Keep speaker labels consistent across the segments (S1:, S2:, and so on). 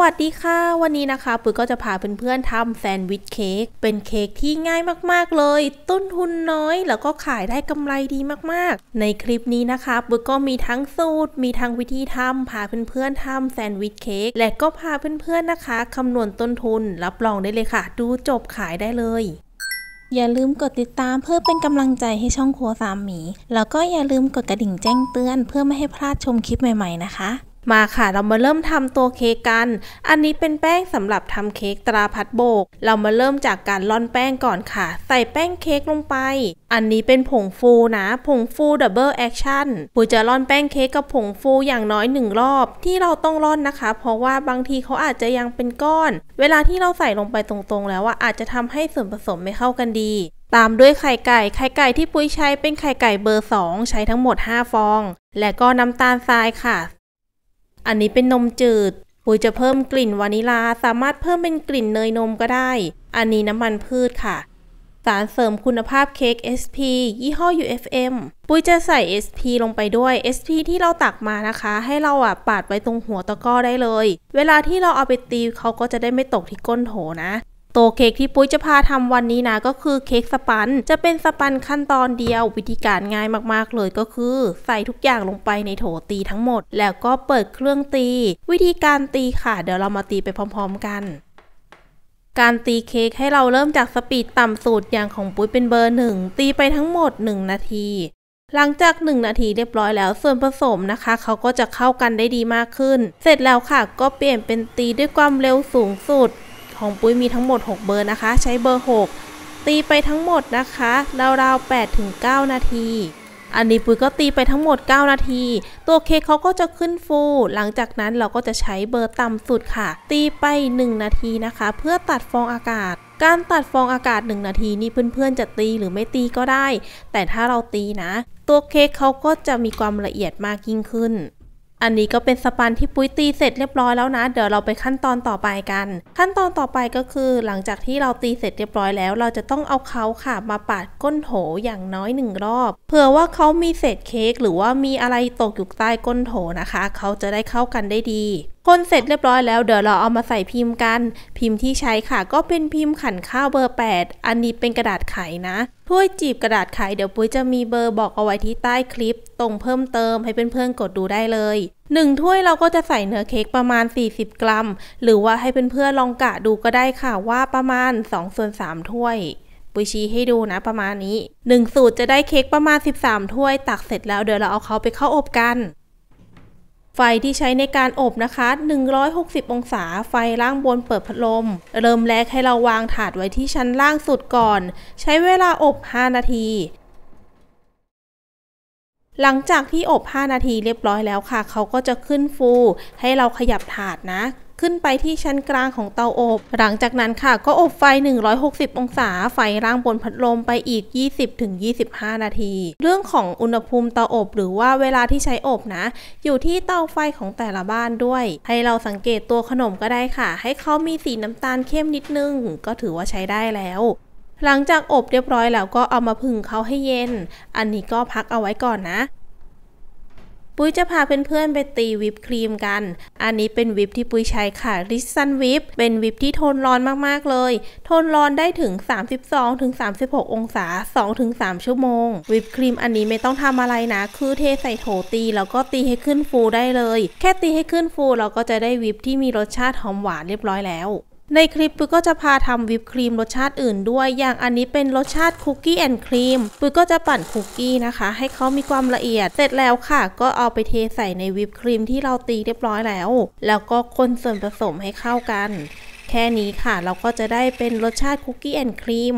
S1: วัสดีค่ะวันนี้นะคะปุ๋ยก็จะพาเพื่อนๆทำแซนด์วิชเค้กเป็นเค้กที่ง่ายมาก ๆเลยต้นทุนน้อย แล้วก็ขายได้กำไรดีมากๆ ในคลิปนี้นะคะปุ๋ยก็มีทั้งสูตรมีทั้งวิธีทำพาเพื่อนๆทำแซนด์วิชเค้กและก็พาเพื่อนๆนะคะคำนวณต้นทุนรับรองได้เลยค่ะ ดูจบขายได้เลย อย่าลืมกดติดตามเพื่อเป็นกำลังใจให้ช่องครัวสามหมี แล้วก็อย่าลืมกดกระดิ่งแจ้งเตือน เพื่อไม่ให้พลาดชมคลิปใหม่ ๆนะคะมาค่ะ เรามาเริ่มทำตัวเค้กกัน อันนี้เป็นแป้งสำหรับทำเค้กตราพัดโบก เรามาเริ่มจากการล่อนแป้งก่อนค่ะ ใส่แป้งเค้กลงไป อันนี้เป็นผงฟูนะ ผงฟูดับเบิลแอคชั่นปูจะล่อนแป้งเค้กกับผงฟูอย่างน้อยหนึ่งรอบ ที่เราต้องล่อนนะคะ เพราะว่าบางทีเขาอาจจะยังเป็นก้อน เวลาที่เราใส่ลงไปตรงๆ แล้วว่าอาจจะทำให้ส่วนผสมไม่เข้ากันดี ตามด้วยไข่ไก่ ไข่ไก่ที่ปุ้ยใช้เป็นไข่ไก่เบอร์ 2 ใช้ทั้งหมด 5 ฟอง และก็น้ำตาลทรายค่ะอันนี้เป็นนมจืด ปุ๋ยจะเพิ่มกลิ่นวานิลา สามารถเพิ่มเป็นกลิ่นเนยนมก็ได้ อันนี้น้ำมันพืชค่ะ สารเสริมคุณภาพเค้ก SP ยี่ห้อ UFM ปุ๋ยจะใส่ SP ลงไปด้วย SP ที่เราตักมานะคะ ให้เราอ่ะปาดไว้ตรงหัวตะก้อได้เลย เวลาที่เราเอาไปตีเขาก็จะได้ไม่ตกที่ก้นโถนะโตเค้กที่ปุ้ยจะพาทำวันนี้นะ ก็คือเค้กสปัน จะเป็นสปันขั้นตอนเดียววิธีการง่ายมากๆเลยก็คือ ใส่ทุกอย่างลงไปในโถตีทั้งหมด แล้วก็เปิดเครื่องตี วิธีการตีค่ะ เดี๋ยวเรามาตีไปพร้อม ๆกัน การตีเค้กให้เราเริ่มจากสปีดต่ำสุดอย่างของปุ้ยเป็นเบอร์หนึ่งตีไปทั้งหมด 1 นาที หลังจาก 1 นาทีเรียบร้อยแล้วส่วนผสมนะคะเขาก็จะเข้ากันได้ดีมากขึ้น เสร็จแล้วค่ะก็เปลี่ยนเป็นตีด้วยความเร็วสูงสุดของปุ้ยมีทั้งหมด 6 เบอร์นะคะ ใช้เบอร์ 6 ตีไปทั้งหมดนะคะราวๆ8ถึง9นาที อันนี้ปุ้ยก็ตีไปทั้งหมด 9 นาที ตัวเค้กเขาก็จะขึ้นฟู หลังจากนั้นเราก็จะใช้เบอร์ต่ำสุดค่ะ ตีไป 1 นาทีนะคะ เพื่อตัดฟองอากาศ การตัดฟองอากาศ 1 นาที นี่เพื่อนๆ จะตีหรือไม่ตีก็ได้ แต่ถ้าเราตีนะ ตัวเค้กเขาก็จะมีความละเอียดมากยิ่งขึ้นอันนี้ก็เป็นสปันที่ปุ้ย ตีเสร็จเรียบร้อยแล้วนะ เดี๋ยวเราไปขั้นตอนต่อไปกัน ขั้นตอนต่อไปก็คือ หลังจากที่เราตีเสร็จเรียบร้อยแล้ว เราจะต้องเอาเขาค่ะมาปาดก้นโถอย่างน้อยหนึ่งรอบ เผื่อว่าเขามีเศษเค้ก หรือว่ามีอะไรตกอยู่ใต้ก้นโถนะคะ เขาจะได้เข้ากันได้ดี คนเสร็จเรียบร้อยแล้ว เดี๋ยวเราเอามาใส่พิมพ์กัน พิมพ์ที่ใช้ค่ะ ก็เป็นพิมพ์ขันข้าวเบอร์ 8 อันนี้เป็นกระดาษไขนะ ถ้วยจีบกระดาษไขเดี๋ยวปุ้ยจะมีเบอร์บอกเอาไว้ที่ใต้คลิป ตรงเพิ่มเติมให้เพื่อนๆกดดูได้เลย1 ถ้วยเราก็จะใส่เนื้อเค้กประมาณ 40 กรัม หรือว่าให้เพื่อนๆ ลองกะดูก็ได้ค่ะ ว่าประมาณ 2 ส่วน3ถ้วย ปุยชีให้ดูนะประมาณนี้ 1 สูตรจะได้เค้กประมาณ 13 ถ้วยตักเสร็จแล้วเดี๋ยวเราเอาเขาไปเข้าอบกัน ไฟที่ใช้ในการอบนะคะ 160 องศา ไฟล่างบนเปิดพัดลม เริ่มแรกให้เราวางถาดไว้ที่ชั้นล่างสุดก่อน ใช้เวลาอบ 5 นาทีหลังจากที่อบ 5 นาทีเรียบร้อยแล้วค่ะ เขาก็จะขึ้นฟูให้เราขยับถาดนะ ขึ้นไปที่ชั้นกลางของเตาอบ หลังจากนั้นค่ะ ก็อบไฟ 160 องศา ไฟร่างบนพัดลมไปอีก 20-25 นาที เรื่องของอุณหภูมิเตาอบหรือว่าเวลาที่ใช้อบนะ อยู่ที่เตาไฟของแต่ละบ้านด้วย ให้เราสังเกตตัวขนมก็ได้ค่ะ ให้เขามีสีน้ำตาลเข้มนิดนึง ก็ถือว่าใช้ได้แล้วหลังจากอบเรียบร้อยแล้วก็เอามาพึ่งเขาให้เย็น อันนี้ก็พักเอาไว้ก่อนนะ ปุ้ยจะพาเพื่อนๆ ไปตีวิปครีมกัน อันนี้เป็นวิปที่ปุ้ยใช้ค่ะริซซันวิปเป็นวิปที่ทนร้อนมากๆเลยทนร้อนได้ถึง 32-36 องศา 2-3 ชั่วโมง วิปครีมอันนี้ไม่ต้องทำอะไรนะคือเทใส่โถตี แล้วก็ตีให้ขึ้นฟูได้เลย แค่ตีให้ขึ้นฟูเราก็จะได้วิปที่มีรสชาติหอมหวานเรียบร้อยแล้วในคลิปปุ้ยก็จะพาทำวิปครีมรสชาติอื่นด้วย อย่างอันนี้เป็นรสชาติคุกกี้แอนด์ครีมปุ้ยก็จะปั่นคุกกี้นะคะให้เขามีความละเอียด เสร็จแล้วค่ะ ก็เอาไปเทใส่ในวิปครีมที่เราตีเรียบร้อยแล้ว แล้วก็คนส่วนผสมให้เข้ากัน แค่นี้ค่ะเราก็จะได้เป็นรสชาติคุกกี้แอนด์ครีม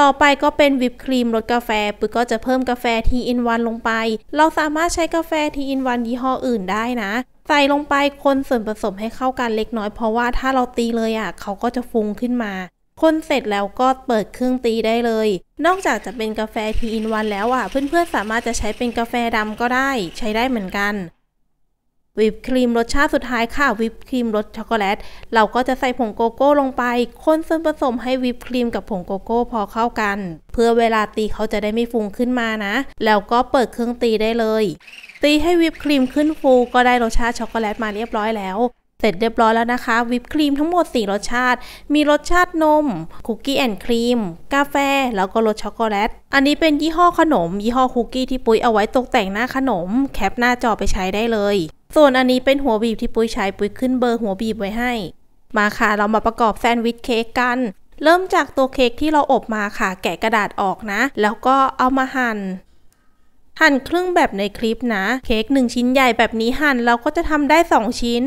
S1: ต่อไปก็เป็นวิปครีมรสกาแฟปุ้ยก็จะเพิ่มกาแฟทีอินวันลงไป เราสามารถใช้กาแฟทีอินวันยี่ห้ออื่นได้นะใส่ลงไปคนส่วนผสมให้เข้ากันเล็กน้อยเพราะว่าถ้าเราตีเลยอะ่ะเขาก็จะฟุ้งขึ้นมา คนเสร็จแล้วก็เปิดเครื่องตีได้เลย นอกจากจะเป็นกาแฟทีอินวันแล้วอะ่ะเพื่อนๆสามารถจะใช้เป็นกาแฟดำก็ได้ ใช้ได้เหมือนกันวิปครีมรสชาติสุดท้ายค่ะวิปครีมรสช็อกโกแลต เราก็จะใส่ผงโกโก้ลงไป คนส่วนผสมให้วิปครีมกับผงโกโก้พอเข้ากัน เพื่อเวลาตีเขาจะได้ไม่ฟุ้งขึ้นมานะ แล้วก็เปิดเครื่องตีได้เลยตีให้วิปครีมขึ้นฟูก็ได้รสชาติช็อกโกแลต มาเรียบร้อยแล้ว เสร็จเรียบร้อยแล้วนะคะวิปครีมทั้งหมด 4 รสชาติ มีรสชาตินมคุกกี้แอนด์ครีมกาแฟ แล้วก็รสช็อกโกแลต อันนี้เป็นยี่ห้อขนม ยี่ห้อคุกกี้ที่ปุ้ยเอาไว้ตกแต่งหน้าขนม แคปหน้าจอไปใช้ได้เลย ส่วนอันนี้เป็นหัวบีบที่ปุ้ยใช้ปุ้ยขึ้นเบอร์หัวบีบไว้ให้มาค่ะเรามาประกอบแซนด์วิชเค้กกันเริ่มจากตัวเค้กที่เราอบมาค่ะ แกะกระดาษออกนะ แล้วก็เอามาหัน่นหั่นครึ่งแบบในคลิปนะเค้กหนึ่งชิ้นใหญ่แบบนี้หั่นเราก็จะทำได้ 2 ชิ้น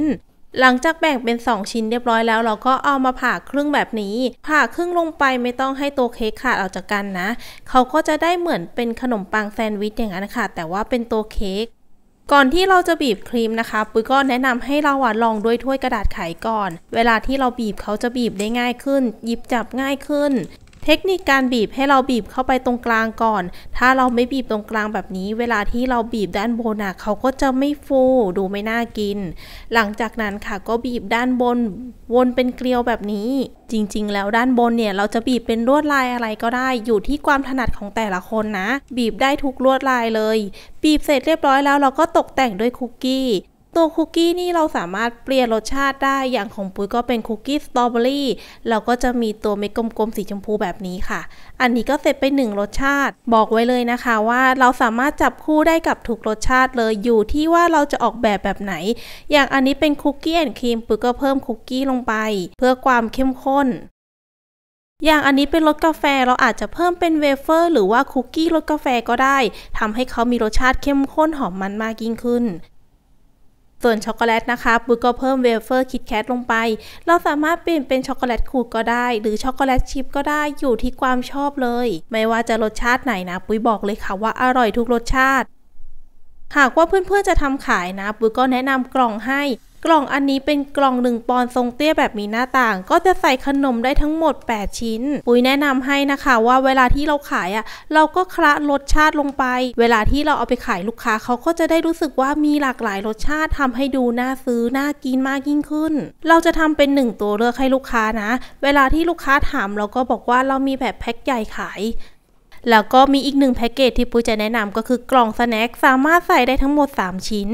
S1: หลังจากแบ่งเป็น 2 ชิ้นเรียบร้อยแล้ว เราก็เอามาผ่าครึ่งแบบนี้ ผ่าครึ่งลงไปไม่ต้องให้ตัวเค้กขาดออกจากกันนะ เขาก็จะได้เหมือนเป็นขนมปังแซนด์วิชอย่างนั้นค่ะแต่ว่าเป็นตัวเค้กก่อนที่เราจะบีบครีมนะคะปุ้ยก็แนะนำให้เราวัดลองด้วยถ้วยกระดาษไขก่อน เวลาที่เราบีบเขาจะบีบได้ง่ายขึ้น หยิบจับง่ายขึ้นเทคนิคการบีบให้เราบีบเข้าไปตรงกลางก่อน ถ้าเราไม่บีบตรงกลางแบบนี้ เวลาที่เราบีบด้านบนอ่ะเขาก็จะไม่ฟูดูไม่น่ากิน หลังจากนั้นค่ะก็บีบด้านบนวนเป็นเกลียวแบบนี้ จริง ๆ แล้วด้านบนเนี่ยเราจะบีบเป็นลวดลายอะไรก็ได้ อยู่ที่ความถนัดของแต่ละคนนะ บีบได้ทุกลวดลายเลย บีบเสร็จเรียบร้อยแล้วเราก็ตกแต่งด้วยคุกกี้ตัวคุกกี้นี่ เราสามารถเปลี่ยนรสชาติได้ อย่างของปุ้ยก็เป็นคุกกี้สตรอเบอรี่ เราก็จะมีตัวเม็ดกลมๆสีชมพูแบบนี้ค่ะ อันนี้ก็เสร็จไปหนึ่งรสชาติ บอกไว้เลยนะคะว่าเราสามารถจับคู่ได้กับทุกรสชาติเลย อยู่ที่ว่าเราจะออกแบบแบบไหน อย่างอันนี้เป็นคุกกี้แอนด์ครีมปุ้ยก็เพิ่มคุกกี้ลงไปเพื่อความเข้มข้น อย่างอันนี้เป็นรสกาแฟเราอาจจะเพิ่มเป็นเวเฟอร์หรือว่าคุกกี้รสกาแฟก็ได้ทำให้เขามีรสชาติเข้มข้นหอมมันมากยิ่งขึ้นส่วนช็อกโกแลตนะคะปุ้ยก็เพิ่มเวเฟอร์คิดแคทลงไป เราสามารถเปลี่ยนเป็นช็อกโกแลตขูดก็ได้หรือช็อกโกแลตชิพก็ได้อยู่ที่ความชอบเลย ไม่ว่าจะรสชาติไหนนะปุ้ยบอกเลยค่ะว่าอร่อยทุกรสชาติ หากว่าเพื่อนๆจะทำขายนะปุ้ยก็แนะนำกล่องให้กล่องอันนี้เป็นกล่องหนึ่งปอนทรงเตี้ยแบบมีหน้าต่าง ก็จะใส่ขนมได้ทั้งหมด 8 ชิ้น ปุ๋ยแนะนำให้นะคะว่าเวลาที่เราขายอะ่ะเราก็คละรสชาติลงไป เวลาที่เราเอาไปขายลูกค้าเขาก็จะได้รู้สึกว่ามีหลากหลายรสชาติทำให้ดูน่าซื้อน่ากินมากยิ่งขึ้น เราจะทำเป็น 1 ตัวเลือกให้ลูกค้านะ เวลาที่ลูกค้าถามเราก็บอกว่าเรามีแบบแพ็คใหญ่ขายแล้วก็มีอีกหนึ่งแพ็กเกจที่ปุ้ยจะแนะนำก็คือกล่องสแน็คสามารถใส่ได้ทั้งหมด 3 ชิ้น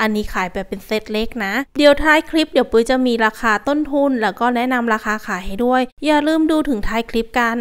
S1: อันนี้ขายแบบเป็นเซตเล็กนะ เดี๋ยวท้ายคลิปเดี๋ยวปุ้ยจะมีราคาต้นทุนแล้วก็แนะนำราคาขายให้ด้วย อย่าลืมดูถึงท้ายคลิปกัน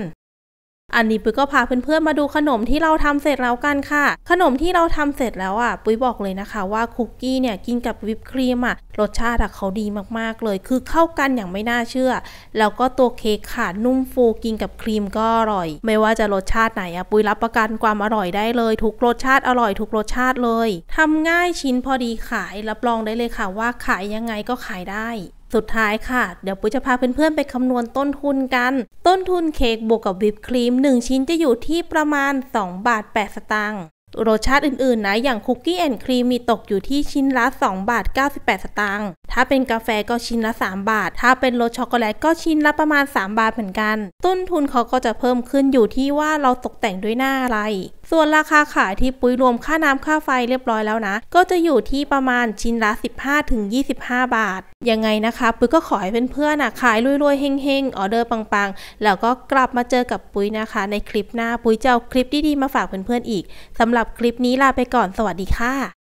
S1: อันนี้ปุ้ยก็พาเพื่อนๆมาดูขนมที่เราทำเสร็จแล้วกันค่ะ ขนมที่เราทำเสร็จแล้วอ่ะ ปุ้ยบอกเลยนะคะว่าคุกกี้เนี่ยกินกับวิปครีมอ่ะรสชาติเขาดีมากๆเลยคือเข้ากันอย่างไม่น่าเชื่อ แล้วก็ตัวเค้กขาดนุ่มฟูกินกับครีมก็อร่อย ไม่ว่าจะรสชาติไหนอ่ะ ปุ้ยรับประกันความอร่อยได้เลยทุกรสชาติอร่อยทุกรสชาติเลย ทำง่ายชิ้นพอดีขายรับรองได้เลยค่ะ ว่าขายยังไงก็ขายได้สุดท้ายค่ะ เดี๋ยวปุ้ยจะพาเพื่อนๆไปคำนวณต้นทุนกัน ต้นทุนเค้กบวกกับวิปครีม1 ชิ้นจะอยู่ที่ประมาณ2บาท8สตางค์ รสชาติอื่นๆนะอย่างคุกกี้แอนด์ครีมมีตกอยู่ที่ชิ้นละ2บาท98 สตางค์ ถ้าเป็นกาแฟก็ชิ้นละ 3 บาท ถ้าเป็นรสช็อกโกแลตก็ชิ้นละประมาณ 3 บาทเหมือนกัน ต้นทุนเขาก็จะเพิ่มขึ้นอยู่ที่ว่าเราตกแต่งด้วยหน้าอะไรส่วนราคาขายที่ปุ้ยรวมค่าน้ำค่าไฟเรียบร้อยแล้วนะ ก็จะอยู่ที่ประมาณชิ้นละ 15-25 บาท ยังไงนะคะ ปุ้ยก็ขอให้เพื่อนๆนะขายรวยๆเฮงๆ ออเดอร์ปังๆ แล้วก็กลับมาเจอกับปุ้ยนะคะในคลิปหน้าปุ้ยจะเอาคลิปดีๆมาฝากเพื่อนๆอีกสำหรับคลิปนี้ลาไปก่อนสวัสดีค่ะ